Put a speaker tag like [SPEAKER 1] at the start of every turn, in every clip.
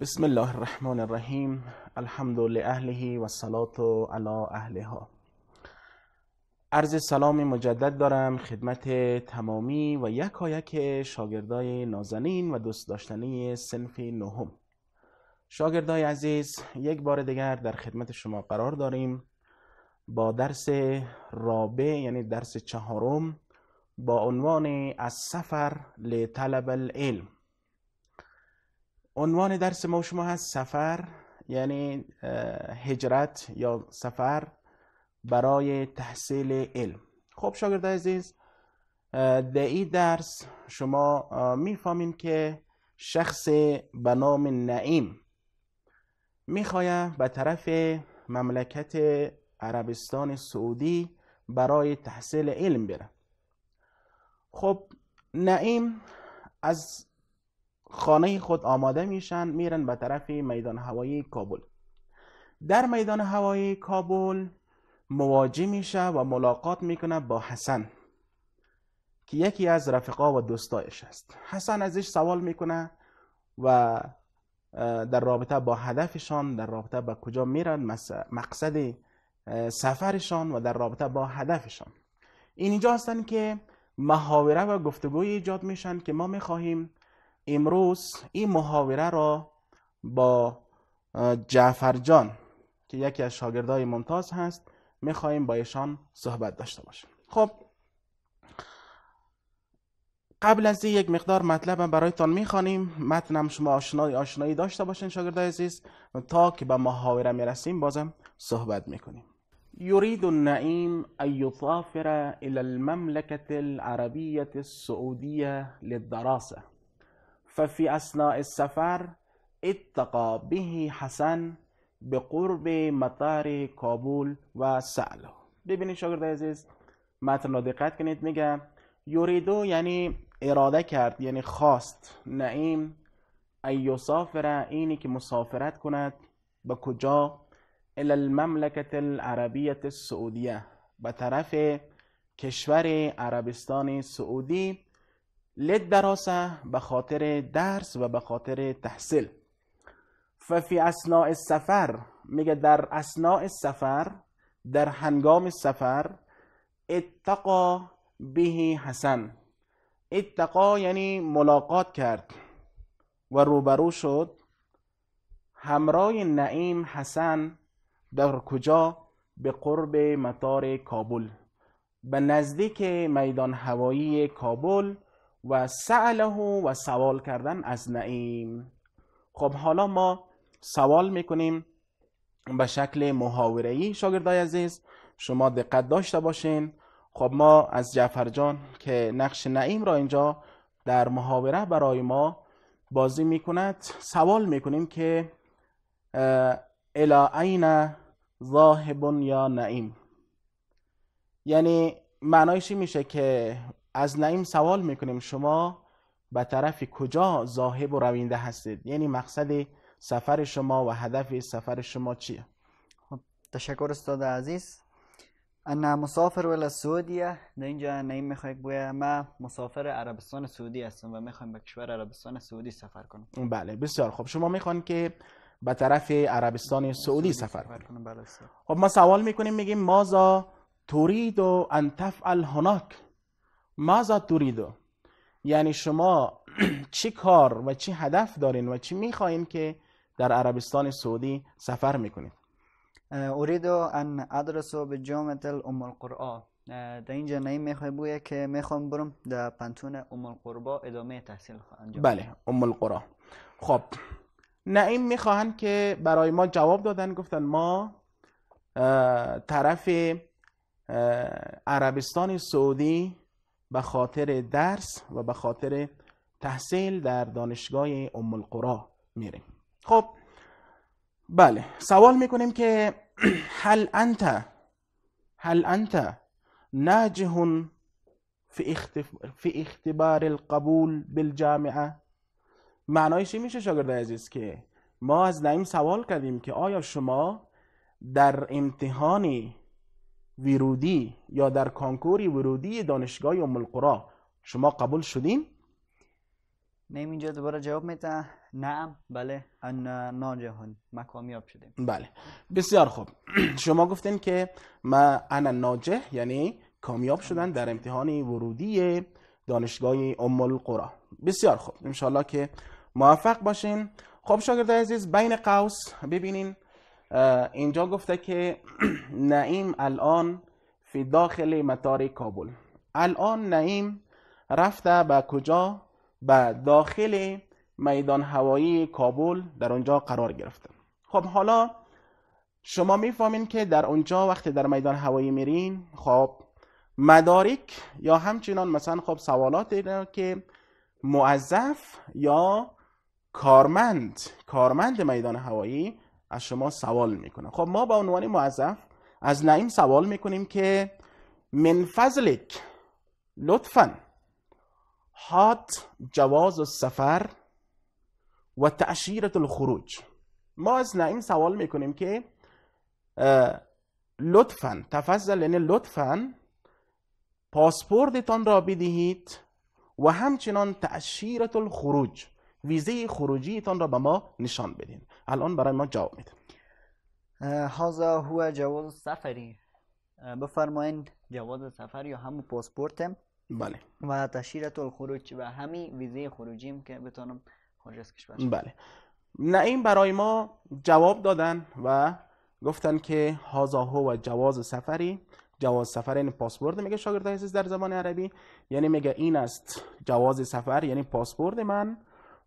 [SPEAKER 1] بسم الله الرحمن الرحیم الحمد لأهله و صلات علی اهلها عرض سلام مجدد دارم خدمت تمامی و یکایک شاگردای نازنین و دوست داشتنی سنف نهم شاگردای عزیز یک بار دیگر در خدمت شما قرار داریم با درس رابع یعنی درس چهارم با عنوان از سفر لطلب العلم عنوان درس ما شما هست سفر یعنی هجرت یا سفر برای تحصیل علم خب شاگرد عزیز در این درس شما میفهمین که شخص به نام نعیم میخواید به طرف مملکت عربستان سعودی برای تحصیل علم بره خب نعیم از خانه خود آماده میشن میرن به طرف میدان هوایی کابل در میدان هوایی کابل مواجه میشه و ملاقات میکنه با حسن که یکی از رفقا و دوستایش است حسن ازش سوال میکنه و در رابطه با هدفشان در رابطه با کجا میرن مقصد سفرشان و در رابطه با هدفشان اینجا هستن که محاوره و گفتگوی ایجاد میشن که ما میخواهیم امروز این محاوره را با جعفر جان که یکی از شاگردای ممتاز هست میخواییم با ایشان صحبت داشته باشیم خب قبل از یک مقدار مطلب برایتان میخوانیم متنم شما آشنای آشنایی داشته باشین شاگردای عزیز تا که به محاوره میرسیم بازم صحبت میکنیم یورید النعیم ای یطافر الی المملکت العربیت السعودیه للدراسه ففی اثناء السفر اتقا به حسن به قرب مطار کابول و سعلا ببینید شاگرد عزیز متن رو دقت کنید میگم. یوریدو یعنی اراده کرد یعنی خواست نعیم سافره اینی که مسافرت کند به کجا الی المملکت العربیت السعودیه به طرف کشور عربستان سعودی لد به خاطر درس و خاطر تحصیل ففی اسناء السفر میگه در اسناء سفر در هنگام سفر اتقا بهی حسن اتقا یعنی ملاقات کرد و روبرو شد همراه نعیم حسن در کجا به قرب مطار کابل به نزدیک میدان هوایی کابل و سأله و سوال کردن از نعیم خب حالا ما سوال میکنیم به شکل محاوره ای شاگردای عزیز شما دقت داشته باشین خب ما از جعفر جان که نقش نعیم را اینجا در محاوره برای ما بازی میکند سوال میکنیم که الا عین ظاهبون یا نعیم یعنی معنایشی میشه که از نعیم سوال میکنیم شما به طرف کجا ظاهب و روینده هستید یعنی مقصد
[SPEAKER 2] سفر شما و هدف سفر شما چیه خب تشکر استاد عزیز انا مسافر ولا سعودیه در اینجا نعیم میخواید بگوید ما مسافر عربستان سعودی هستم و میخوایم به کشور عربستان سعودی سفر کنم بله بسیار خب شما میخوان
[SPEAKER 1] که به طرف عربستان سعودی سفر کنیم بله خب ما سوال میکنیم میگیم مازا تورید و انتفعل ماذا توریدو یعنی شما چی کار و چی هدف دارین و چی میخواین که در عربستان سعودی سفر میکنید
[SPEAKER 2] اريد ان ادرسو به جامعه الام القرآن در اینجا نیم میخوای بویه که میخوام برم در پنتون ام القربا ادامه تحصیل انجام بله ام القرا خب
[SPEAKER 1] نعیم میخواهند که برای ما جواب دادن گفتن ما طرف عربستان سعودی به خاطر درس و به خاطر تحصیل در دانشگاه ام القرا میریم خب بله سوال میکنیم که هل انت هل انت ناجح فی, اختبار القبول بالجامعه معنای چی میشه شاگرد عزیز که ما از نعیم سوال کردیم که آیا شما در امتحانی ورودی یا در کانکوری ورودی دانشگاه ام القرا شما قبول شدین
[SPEAKER 2] نیم اینجا دوباره جواب میده نعم بله ان ناجحون ما کامیاب شدیم
[SPEAKER 1] بله بسیار خوب شما گفتین که ما انا ناجح یعنی کامیاب شدن در امتحان ورودی دانشگاه ام القرا بسیار خوب ان که موفق باشین خب شاگرد عزیز بین قوس ببینین اینجا گفته که نعیم الان فی داخل مطار کابل الان نعیم رفته به کجا به داخل میدان هوایی کابل در اونجا قرار گرفته خب حالا شما میفهمین که در اونجا وقتی در میدان هوایی میرین خب مدارک یا همچنان مثلا خب سوالات اینه که معذف یا کارمند کارمند میدان هوایی از شما سوال میکنه خب ما به عنوان موظف از نعیم سوال میکنیم که من فضلک لطفا هات جواز سفر و تأشیرت الخروج ما از نعیم سوال میکنیم که لطفا تفضل یعنی لطفا پاسپورتتان را بدهید و همچنان تأشیرت الخروج ویزه خروجیتان را به ما نشان بدین الان برای ما جواب میده
[SPEAKER 2] هازا هو جواز سفری بفرماین جواز سفر یا همون پاسپورتم بله و تشیرت الخروج و همین ویزه خروجیم که بتونم خارج از کشور بله
[SPEAKER 1] این برای ما جواب دادن و گفتن که هازا هو جواز سفری جواز سفر این یعنی پاسپورت میگه شاگرد عزیز در زبان عربی یعنی میگه این است جواز سفر یعنی پاسپورت من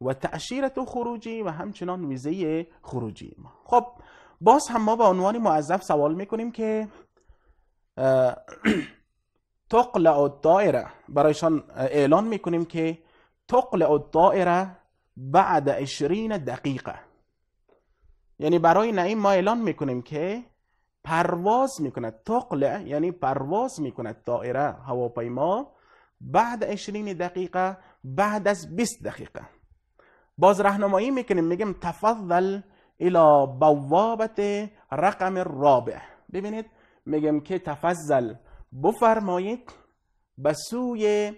[SPEAKER 1] و تأشیرت خروجی و همچنان ویزه خروجی ما خب باز هم ما به عنوان معذف سوال میکنیم که تقلع الدائره برایشان اعلان میکنیم که تقلع الدائره بعد 20 دقیقه یعنی برای نعیم ما اعلان میکنیم که پرواز میکند تقلع یعنی پرواز میکند دائره هواپیما بعد 20 دقیقه بعد از 20 دقیقه باز رهنمایی میکنیم میگیم تفضل الی بوابت رقم رابع ببینید میگم که تفضل بفرمایید به سوی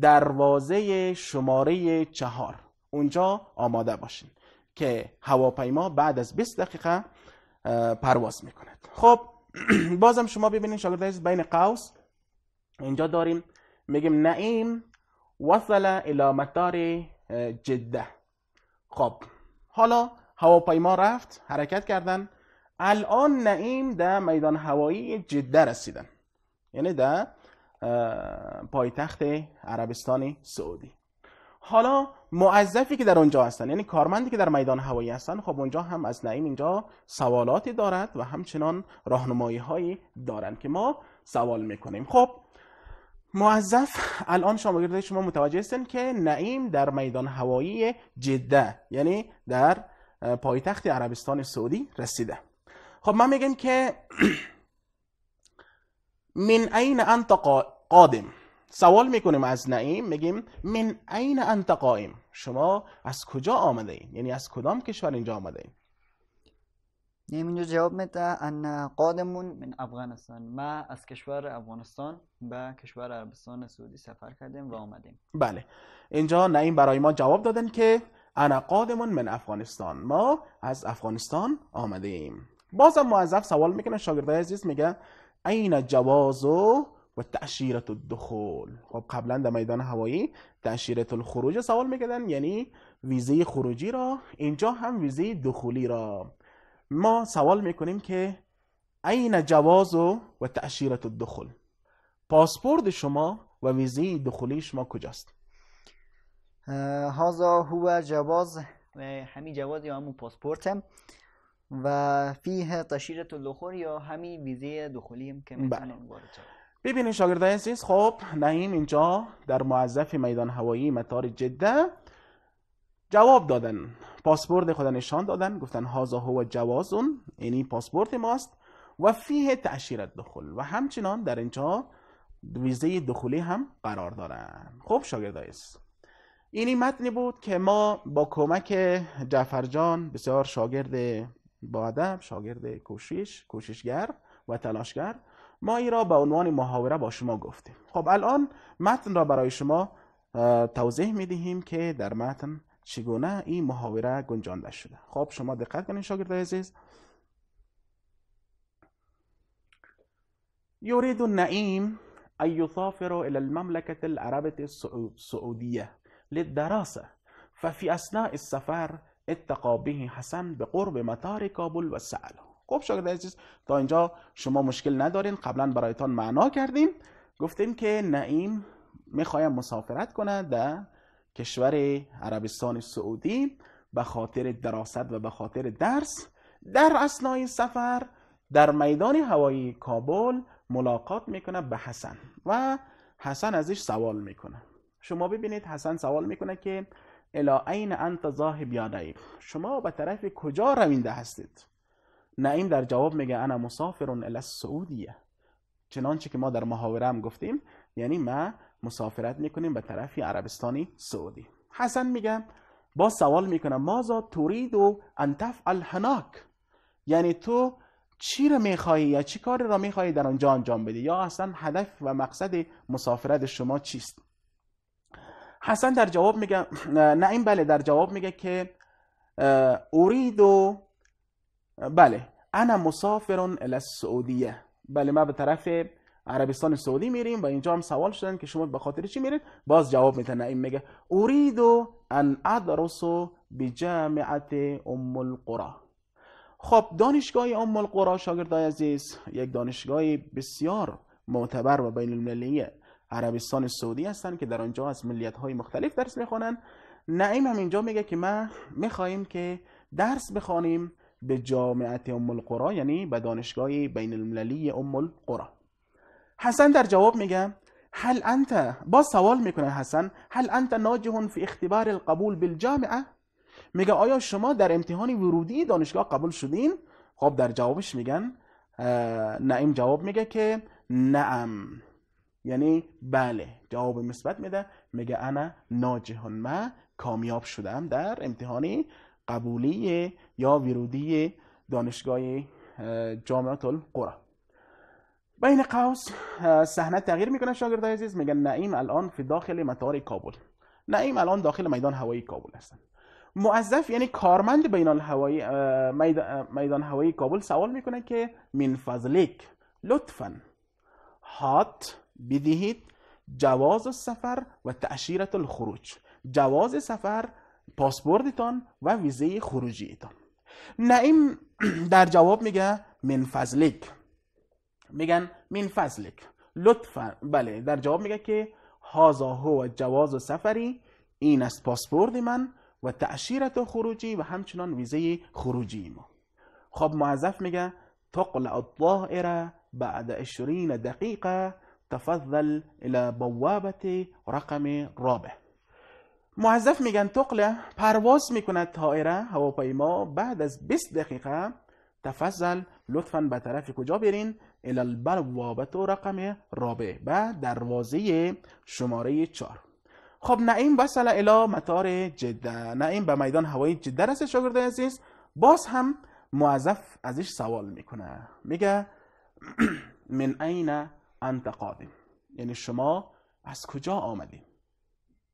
[SPEAKER 1] دروازه شماره چهار اونجا آماده باشین که هواپیما بعد از 20 دقیقه پرواز میکند خب بازم شما ببینید شاگرد عزیز بین قوس اینجا داریم میگیم نعیم وصل الی مطار جده خب حالا هواپیما رفت حرکت کردن الان نعیم در میدان هوایی جده رسیدن یعنی در پایتخت عربستان سعودی حالا معذفی که در اونجا هستن یعنی کارمندی که در میدان هوایی هستن خب اونجا هم از نعیم اینجا سوالاتی دارد و همچنان راهنمایی هایی دارند که ما سوال میکنیم خب موظف الان گرده شما متوجه هستن که نعیم در میدان هوایی جده یعنی در پایتخت عربستان سعودی رسیده خب ما میگیم که من این انت قادم سوال میکنیم از نعیم میگیم من این انت شما از کجا آمده این یعنی از کدام کشور اینجا
[SPEAKER 2] آمده این نیم اینجا جواب میده ان قادمون من افغانستان ما از کشور افغانستان به کشور عربستان سعودی سفر کردیم و آمدیم
[SPEAKER 1] بله اینجا نعیم برای ما جواب دادن که انا قادمون من افغانستان ما از افغانستان آمده ایم بازم معذف سوال میکنه شاگرده عزیز میگه این جواز و تأشیرت الدخول خب قبلا در میدان هوایی تأشیرت الخروج سوال میکردن یعنی ویزه خروجی را اینجا هم ویزه دخولی را ما سوال میکنیم که عین جواز و تأشیرت الدخول پاسپورت شما و ویزه دخولی شما کجاست
[SPEAKER 2] هذا هو جواز همین جواز یا همون پاسپورتم و فیه تشیرت الدخول یا همین ویزه هم که میتونیم بله. وارد
[SPEAKER 1] ببینید شاگردای عزیز خب نعیم اینجا در معذف میدان هوایی مطار جده جواب دادن پاسپورت خود نشان دادن گفتن هازا هو جوازون اینی پاسپورت ماست و فیه تأشیرت دخول و همچنان در اینجا ویزه دخولی هم قرار دارن خب شاگردایس اینی متنی بود که ما با کمک جان بسیار شاگرد با شاگرد کوشش کوششگر و تلاشگر ما ایرا را به عنوان محاوره با شما گفتیم خب الان متن را برای شما توضیح می دهیم که در متن چگونه این محاوره گنجانده شده خب شما دقت کنین شاگرد عزیز یورید نعیم ای يسافر إلى المملكة العربية السعودية للدراسه ففي اثناء السفر سفر به حسن قرب مطار کابل و سعلا خب شاگرد عزیز تا اینجا شما مشکل ندارین قبلا برایتان معنا کردیم گفتیم که نعیم میخوایم مسافرت کنه در کشور عربستان سعودی به خاطر دراست و به خاطر درس در اسنای سفر در میدان هوایی کابل ملاقات میکنه به حسن و حسن ازش سوال میکنه شما ببینید حسن سوال میکنه که الا عین انت ذاهب یا نعیم شما به طرف کجا روینده هستید نعیم در جواب میگه انا مسافر الی السعودیه چنانچه که ما در محاوره هم گفتیم یعنی من مسافرت میکنیم به طرف عربستانی سعودی حسن میگم با سوال میکنم مازا تورید و انتف الهناک یعنی تو چی را میخوایی یا چی کار را میخوایی در آنجا انجام بدی یا اصلا هدف و مقصد مسافرت شما چیست حسن در جواب میگه نه این بله در جواب میگه که اورید و بله انا مسافرون الی بله ما به طرف عربستان سعودی میریم و اینجا هم سوال شدن که شما به خاطر چی میرید باز جواب میتن این میگه اريد ان ادرس بجامعه ام القرى خب دانشگاه ام القری شاگردای عزیز یک دانشگاه بسیار معتبر و بین المللی عربستان سعودی هستن که در آنجا از ملیت های مختلف درس میخوانن نعیم هم اینجا میگه که ما میخواهیم که درس بخوانیم به جامعه ام القری یعنی به دانشگاه بین المللی ام القری حسن در جواب میگه هل انت با سوال میکنه حسن هل انت ناجح فی اختبار القبول بالجامعه میگه آیا شما در امتحان ورودی دانشگاه قبول شدین خب در جوابش میگن نعیم جواب میگه که نعم یعنی بله جواب مثبت میده میگه انا ناجهون ما کامیاب شدم در امتحان قبولی یا ورودی دانشگاه جامعه القرآن بین قوس صحنه تغییر میکنه شاگرد عزیز میگن نعیم الان فی داخل مطار کابل نعیم الان داخل میدان هوایی کابل هستن موظف یعنی کارمند بین الهوایی میدان هوایی کابل سوال میکنه که من لطفا هات بدهید جواز سفر و تأشیرت الخروج جواز سفر پاسپورتتان و ویزه خروجیتان نعیم در جواب میگه من فضلک میگن من فضلک لطفا بله در جواب میگه که هازا هو جواز و سفری این است پاسپورت من و تأشیرت خروجی و همچنان ویزه خروجی ما خب معذف میگه تقلع الطائره بعد 20 دقیقه تفضل الی بوابت رقم رابع معذف میگن تقلع پرواز میکند تائره هواپیما بعد از 20 دقیقه تفضل لطفا به طرف کجا برین البوابه رقم رابع به دروازه شماره چار خب نعیم وصل الی مطار جده نعیم به میدان هوایی جده رسید شاگرد عزیز باز هم معذف ازش سوال میکنه میگه من این انت قادم یعنی شما از کجا آمدیم؟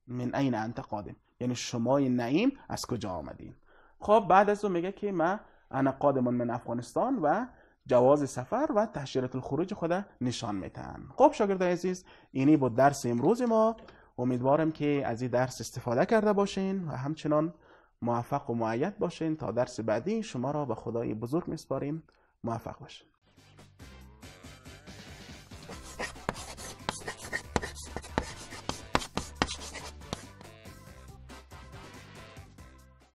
[SPEAKER 1] من این انت قادم یعنی شما نعیم از کجا آمدین خب بعد از اون میگه که من انا قادم من افغانستان و جواز سفر و تأشیرت الخروج خود نشان میتن خب شاگرد عزیز اینی بود درس امروز ما امیدوارم که از این درس استفاده کرده باشین و همچنان موفق و معید باشین تا درس بعدی شما را به خدای بزرگ میسپاریم موفق باشین